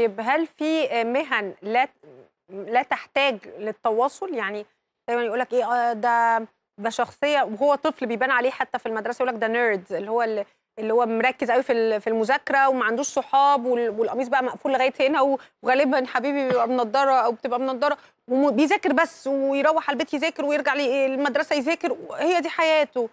طيب هل في مهن لا لا تحتاج للتواصل يعني دايما يقول لك ايه آه، ده ده شخصيه وهو طفل بيبان عليه حتى في المدرسه يقول لك ده نيرد اللي هو اللي هو مركز قوي في في المذاكره وما عندوش صحاب والقميص بقى مقفول لغايه هنا وغالبا حبيبي بيبقى بنضاره او بتبقى بنضاره وبيذاكر بس ويروح على البيت يذاكر ويرجع للمدرسه يذاكر هي دي حياته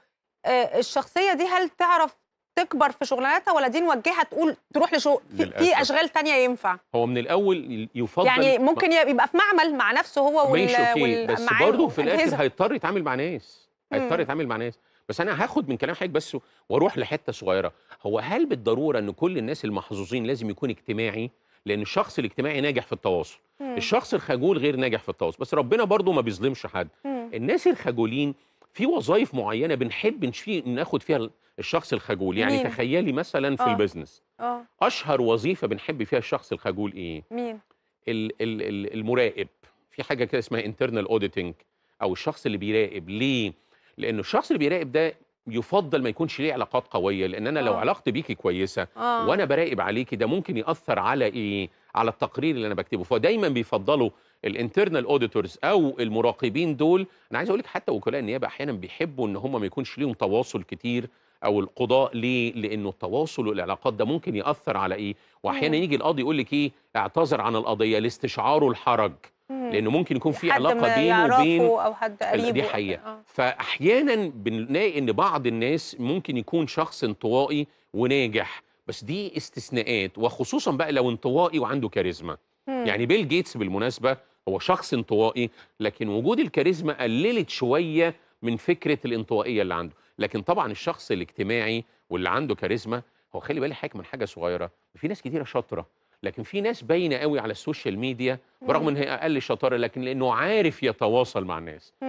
آه، الشخصيه دي هل تعرف تكبر في شغلانتها ولا دي نوجهها تقول تروح لشغل في, في اشغال تانية ينفع هو من الاول يفضل يعني ممكن يبقى في معمل مع نفسه هو وال ماشي بس برضه في الاخر هيضطر يتعامل مع ناس هيضطر يتعامل مع ناس بس انا هاخد من كلام حضرتك بس واروح لحته صغيره هو هل بالضروره ان كل الناس المحظوظين لازم يكون اجتماعي لان الشخص الاجتماعي ناجح في التواصل مم. الشخص الخجول غير ناجح في التواصل بس ربنا برضه ما بيظلمش حد مم. الناس الخجولين في وظائف معينه بنحب ناخد فيها الشخص الخجول يعني مين؟ تخيلي مثلا في أوه. البيزنس آه. اشهر وظيفه بنحب فيها الشخص الخجول ايه مين الـ الـ الـ المراقب في حاجه كده اسمها انترنال اوديتنج او الشخص اللي بيراقب ليه لان الشخص اللي بيراقب ده يفضل ما يكونش ليه علاقات قويه لان انا لو آه. علاقتي بيكي كويسه أوه. وانا براقب عليكي ده ممكن ياثر على ايه على التقرير اللي انا بكتبه فدايما بيفضلوا الانترنال اوديتورز او المراقبين دول انا عايز اقول لك حتى وكلاء النيابه احيانا بيحبوا ان هم ما يكونش ليهم تواصل كتير او القضاء ليه لانه التواصل والعلاقات ده ممكن ياثر على ايه واحيانا يجي القاضي يقول لك ايه اعتذر عن القضيه لاستشعاره الحرج لانه ممكن يكون في علاقه بينه وبين او حد قريبه دي حقيقه آه. فاحيانا بنلاقي ان بعض الناس ممكن يكون شخص انطوائي وناجح بس دي استثناءات وخصوصا بقى لو انطوائي وعنده كاريزما يعني بيل جيتس بالمناسبه هو شخص انطوائي لكن وجود الكاريزما قللت شويه من فكره الانطوائيه اللي عنده لكن طبعا الشخص الاجتماعي واللي عنده كاريزما هو خلي بالي حاجه من حاجه صغيره في ناس كتيره شاطره لكن في ناس باينه قوي على السوشيال ميديا برغم ان هي اقل شطاره لكن لانه عارف يتواصل مع الناس